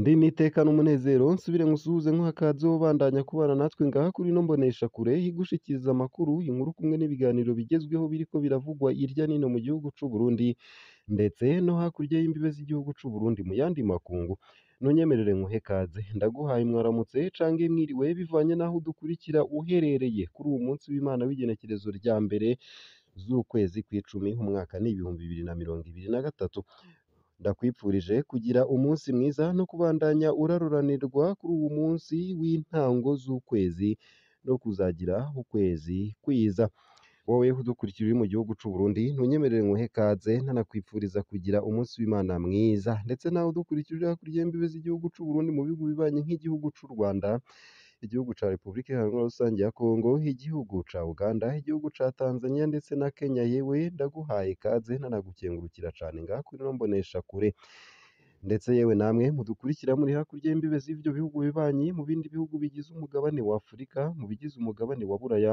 Ndi n'iteka n'umunezero nsubire nkusuhuze nk'uhakadzeho bandanya kubana natwe ngaha kuri ino mbonesha kure igushikiriza amakuru, inkuru kumwe n'ibiganiro bigezweho biriko biravugwa irya n'ino mu gihugu cyu Burundi ndetse no hakurya y'imbibe z'igihugu cyu Burundi mu yandi makungu. Ntunyemerere nkuhe ikaze ndaguhaye mwaramutse cange mwiriwe bivanye n'aho udukurikira uherereye kuri uwo munsi w'Imana w'igenekerezo rya mbere z'ukwezi kw'icumi umwaka ni ibihumbi bibiri na mirongo ibiri na gatatu. Ndakwifurije kugira umunsi mwiza no kubandanya uraruranirwa kuri uwo munsi w'intango z'ukwezi no kuzagira ukwezi kwiza. Wowe udukurikira uri mu gihugu cy'u Burundi ntunyemerere nywuhe ikaze ntanakwifuriza kugira umunsi w'Imana mwiza ndetse nawe udukurikira uri hakurya y'imbibi z'igihugu cy'u Burundi mu bihugu bibanyi nk'igihugu cy'u Rwanda igihugu cya Repubulika Iharanira Rusange ya Kongo, igihugu cya Uganda, igihugu cya Tanzania ndetse na Kenya, yewe ndaguhaye ikaze ntanagukengurukira cyane ngaha kuri ino kure Ndetse yewe namwe mudukurikira muri hakurya y'imbibe z'ibyo bihugu bibanyi, mu bindi bihugu bigize umugabane wa Afurika, mu bigize umugabane wa Buraya,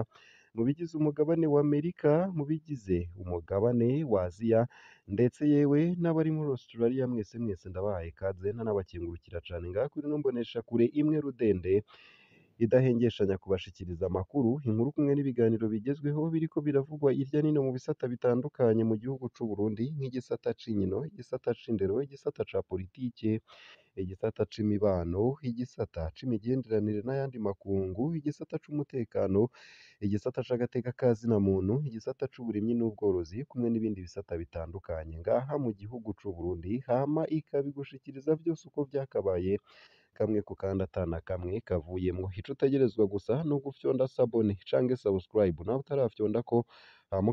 mu bigize umugabane wa Amerika, mu bigize umugabane wa Aziya, ndetse yewe n'abari muri Australia mwese mwese ndabahaye ikaze ntanabakengurukira cyane ngaha kuri ino mboneshakure imwe rudende idahengeshanya kubashikiriza amakuru, inkuru kumwe n'ibiganiro bigezweho biriko biravugwa irya nino mu bisata bitandukanye mu gihugu c'u Burundi nk'igisata c'inkino, igisata c'indero, igisata ca politike, igisata c'imibano, igisata c'imigenderanire n'ayandi makungu, igisata c'umutekano, igisata c'agateka ka zina muntu, igisata c'uburimyi n'ubworozi kumwe n'ibindi bisata bitandukanye ngaha mu gihugu c'u Burundi, hama ikabigushikiriza byose uko vyakabaye. kamwe ku kandi atana kamwe kavuyemo icyo utegerezwa gusa ni ugufyonda sabune cyangwa subscribe nawe utarafyonda ko hama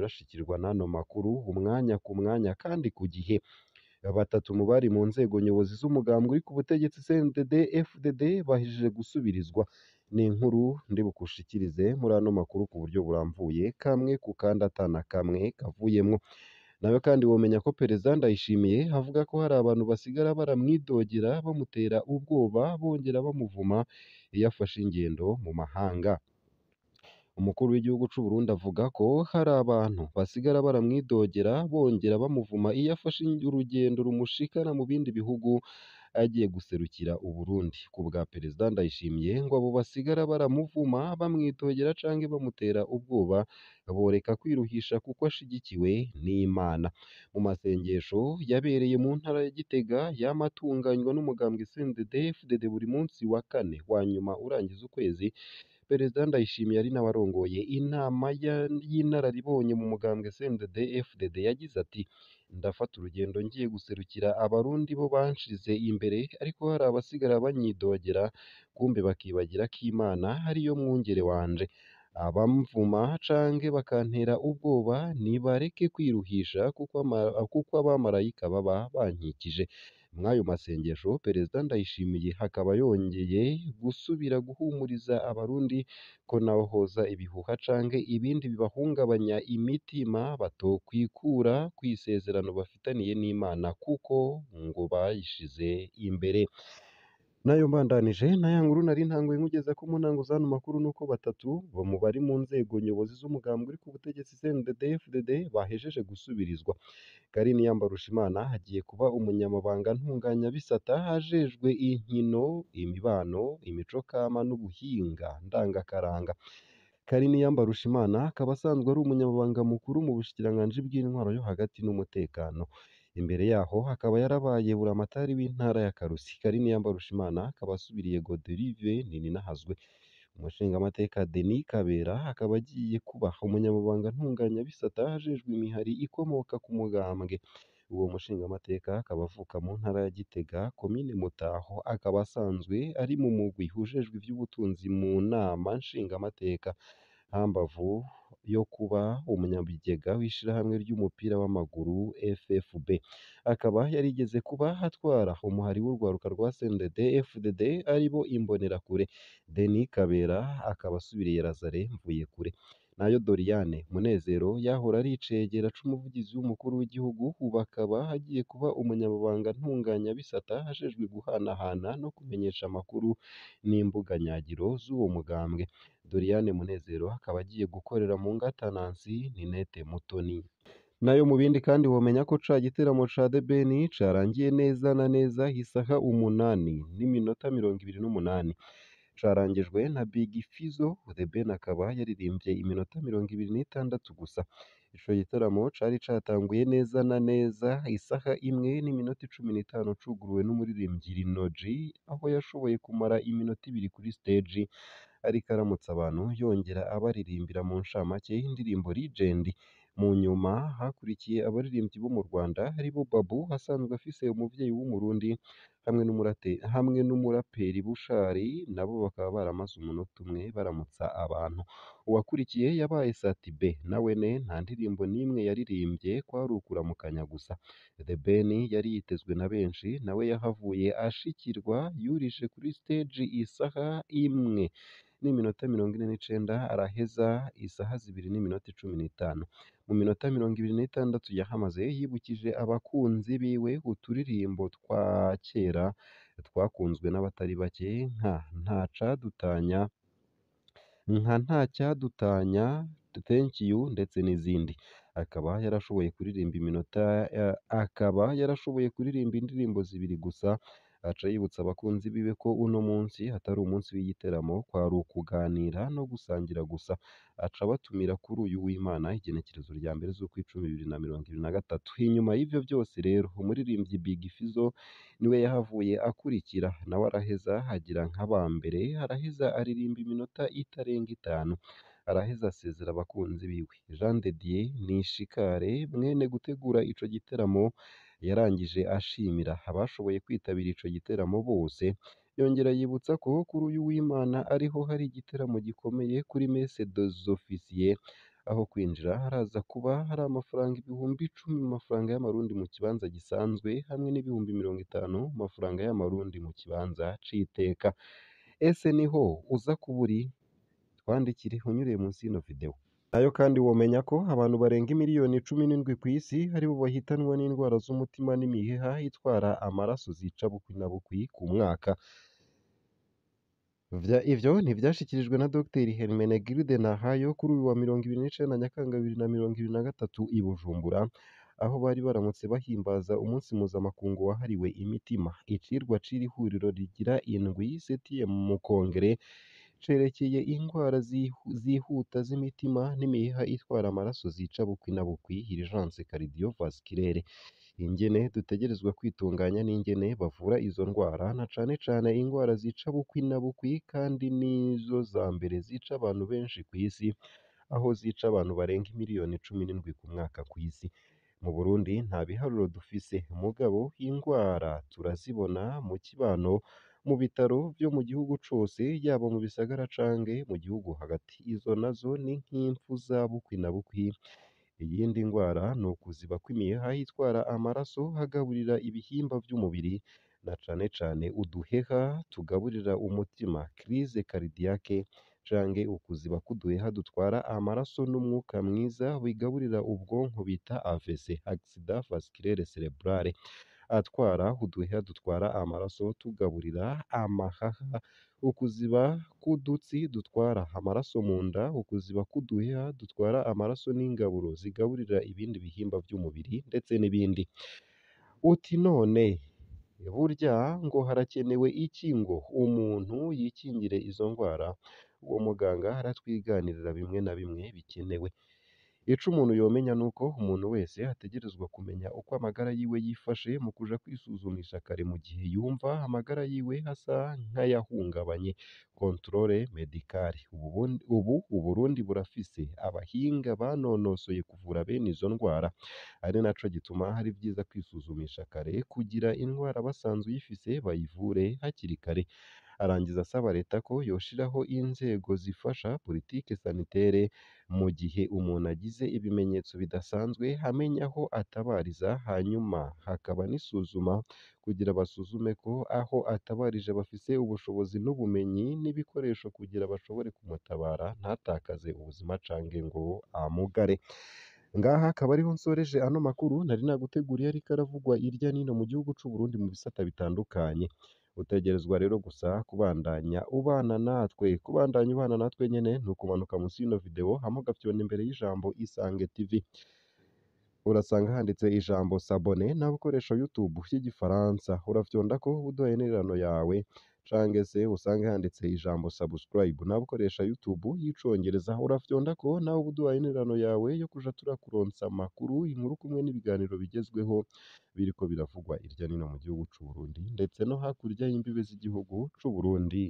urashikirwa n'ano makuru umwanya ku mwanya kandi ku gihe batatu mu bari mu nzego nyobozi z'umugambwe uri ku butegetsi CNDD FDD bahejije gusubirizwa ni inkuru ndi bukushikirize muri ano makuru ku buryo buramvuye kamwe ku kandi atana kamwe kavuyemo nawe kandi womenya ko Perezida Ndayishimiye avuga ko hari abantu basigara baramwidogera bamutera ubwoba bongera bamuvuma iyo afashe ingendo mu mahanga umukuru w'igihugu cy'u Burundi avuga ko hari abantu basigara baramwidogera bongera bamuvuma iyo afashe urugendo rumushikana mu bindi bihugu agiye guserukira u Burundi ku bwa Perezida Ndayishimiye ngo abo basigara baramuvuma bamwitogera canke bamutera ubwoba boreka kwiruhisha kuko ashigikiwe n'Imana mu masengesho yabereye mu ntara ya Gitega yama atunganywa n'umugambwe cndd buri munsi wa kane wa nyuma urangiza ukwezi Perezida Ndayishimiye ari nawe arongoye inama y'inararibonye mu mugambwe CNDD-FDD yagize ati ndafata urugendo ngiye guserukira abarundi bo banshyize imbere ariko hari abasigara banyidogera kumbe bakibagira ko Imana yo mwungere wanje abamvuma canke bakantera ubwoba nibareke kwiruhisha kuko abamarayika baba bankikije Muri masengesho Perezida Ndayishimiye hakaba yongeye gusubira guhumuriza Abarundi ko nahohoza ibihuha canke ibindi bibahungabanya imitima batokwikura kw'isezerano bafitaniye n'Imana kuko ngo bayishize imbere nayo mbandanije n'aya nkuru nari ntanguye nkugezeho mu ntango z'ano makuru nuko batatu bo mu bari mu nzego nyobozi z'umugambwe uri ku butegetsi CNDD-FDD bahejeje gusubirizwa Carine Iyambarushimana hagiye kuba umunyamabanga ntunganya bisata hajejwe inkino imibano imico kama n'ubuhinga ndangakaranga Carine Iyambarushimana akaba asanzwe ari umunyamabanga mukuru mu bushikiranganji bw'intwaro yo hagati n'umutekano Imbere yaho hakaba yarabaye Buramatari w'Intara ya Karusi Carine Mbarushimana akaba asubiriye Godelive Ninahazwe Umushingamateka Denis Kabera akaba agiye kuba Umunyamabanga Ntunganyabisata ajejwe imihari ikomoka ku mugambwe uwo mushingamateka akaba avuka mu ntara ya Gitega komine Mutaho akaba asanzwe ari mu mugwi ujejwe iby'ubutunzi mu nama nshingamateka hambavu yo kuba umunyabigega w'ishyirahamwe ry'umupira w'amaguru FFB, akaba yarigeze kuba atwara umuhari w'urwaruka rwa CNDD FDD aribo Imbonerakure, Denis Kabera akaba asubiriye Lazare kure. nayo Doriane Munezero yahora ari Icegera c'umuvugizi w'umukuru w'igihugu ubu hagiye kuba umunyamabanga ntunganya-bisata ajejwe guhanahana no kumenyesha amakuru n'imbuga nyagiro z'uwo mugambwe Doriane Munezero akaba agiye gukorera mu ngata Nancy Ninette Mutoni nayo mu bindi kandi wamenya ko ca giteramo ca The Ben carangiye neza na neza hisaha umunani n'iminota mirongo ibiri n'umunani carangijwe na Big Fizzo The Ben akaba yaririmbye iminota mirongo ibiri n'itandatu gusa ico gitaramo cari catanguye neza na neza isaha imwe n'iminota icumi n'itanu cuguruwe n'umuririmbyi Lil aho yashoboye kumara iminota ibiri kuri stage ariko aramutsa abantu yongera abaririmbira mu nshamake y'indirimbo Legend Mu nyuma hakurikiye abaririmbyi bo mu Rwanda harimo Babu asanzwe afise umuvyeyi w'Umurundi hamwe n'umuraperi Bushali nabo bakaba baramaze umunota umwe baramutsa abantu uwakurikiye yabaye Sat B ne nta ndirimbo n'imwe yaririmbye kwari ukuramukanya gusa The Ben yari yitezwe na benshi nawe yahavuye ashikirwa yurije kuri stage isaha imwe n'iminota mirongo ine n'icenda araheza isaha zibiri n'iminota cumi n'itanu mu minota mirongo ibiri n'itandatu yahamaze yibukije abakunzi biwe uturirimbo twa kera twakunzwe n'abatari bake nka “Ntacyadutanya” nka “Ntacyadutanya” “Thank ndetse n'izindi akaba yarashoboye kuririmba iminota akaba yarashoboye kuririmba indirimbo zibiri gusa aca yibutsa abakunzi biwe ko uno munsi atari umunsi w'igiteramo kwari ukuganira no gusangira gusa aca abatumira kuri uyu w'Imana igenekerezo rya mbere z'ukwicumi bibiri na mirongo ibiri na gatatu inyuma y'ibyo byose rero umuririmbyi Big Fizzo niwe yahavuye akurikira nawe araheza agira nk'abambere araheza aririmba iminota itarenga itanu araheza asezera abakunzi biwe Jean de Dieu Nishikare mwene gutegura ico giteramo yarangije ashimira abashoboye kwitabira icyo giteramo bose yongera yibutsa ko kuri uyu w'Imana ariho hari igitaramo gikomeye kuri Messe des aho kwinjira haraza kuba hari amafaranga ibihumbi icumi mu mafaranga y'amarundi mu kibanza gisanzwe hamwe n'ibihumbi mirongo itanu mu mafaranga y'amarundi mu kibanza c'iteka ese niho uza ku buri twandikire unyuriye munsi y'ino video nayo kandi womenya ko abantu barenga miliyoni cumi n'indwi ku isi aribo bahitanwa n'indwara z'umutima n'imiheha itwara amaraso zica bukwi na bukwi ku mwaka Ibyo ntibyashyikirijwe na Dr Hermenegilde Nahayo kuri uyu wa mirongo ibiri na Nyakanga bibiri na mirongo ibiri na gatatu i Bujumbura aho bari baramutse bahimbaza umunsi mpuzamakungu wahariwe imitima icirwa c'iri huriro rigira indwi (septième mu kongere cerekeye indwara zihuta z'imitima n'imiha itwara amaraso zica bukwi na bukwi (urgence cardiovasculaire) ingene dutegerezwa kwitunganya n'ingene bavura izo ndwara na cane cane indwara zica bukwi na bukwi kandi nizo za mbere zica abantu benshi ku isi aho zica abantu barenga miliyoni cumi n'indwi ku mwaka ku isi mu Burundi nta biharuro dufise mugabo indwara turazibona mu kibano mu bitaro vyo mu gihugu cyose yaba mu bisagara cange mu gihugu hagati. Izo nazo ni nk'impfu za bukwi na bukwi. Iyindi ndwara ni ukuziba kw'imiheha itwara amaraso hagaburira ibihimba by'umubiri na cane cane uduheha tugaburira umutima (crise cardiaque) cange ukuziba kw'uduheha dutwara amaraso n'umwuka mwiza bigaburira ubwonko bita AVC (accident vasculaire cerebral). atwara uduheha dutwara amaraso tugaburira amahaha, ukuziba k'udutsi dutwara amaraso mu nda, ukuziba k'uduheha dutwara amaraso n'ingaburo zigaburira ibindi bihimba by'umubiri ndetse n'ibindi. Uti none burya ngo harakenewe iki ngo umuntu yikingire izo ndwara? Uwo muganga aratwiganirira bimwe na bimwe bikenewe. Ico umuntu yomenya ni uko umuntu wese ategerezwa kumenya uko amagara yiwe yifashe mu kuja kwisuzumisha kare mu gihe yumva amagara yiwe hasa nk'ayahungabanye kontrole médicale). Ubu Uburundi burafise abahinga banonosoye kuvura bene izo ndwara, ari naco gituma hari byiza kwisuzumisha kare kugira indwara basanzwe uyifise bayivure hakiri kare. arangiza asaba leta ko yoshiraho inzego zifasha politiki sanitaire mu gihe umuntu agize ibimenyetso bidasanzwe amenya aho atabariza hanyuma hakaba n'isuzuma kugira basuzume ko aho atabarije bafite ubushobozi n'ubumenyi n'ibikoresho kugira bashobore kumutabara ntatakaze ubuzima cange ngo amugare ngaha akaba ariho nsoreje ano makuru nari naguteguriye ariko aravugwa hirya no mu gihugu cy'u Burundi mu bisata bitandukanye utegerezwa rero gusa kubandanya ubana natwe kubandanya ubana natwe nyine ni ukumanuka munsi y'ino videwo hamo imbere y'ijambo isange tv urasanga handitse ijambo sabone nawe ukoresha YouTube ry'igifaransa urafyonda ko uduhaye intererano yawe cange se usange handitse ijambo subscribe nawe ukoresha YouTube y'icongereza urafyonda ko nawe uba uduhaye yawe yo kuja turakuronsa amakuru inkuru kumwe n'ibiganiro bigezweho biriko biravugwa hirya no mu gihugu c'u ndetse no hakurya y'imbibe z'igihugu c'u Burundi.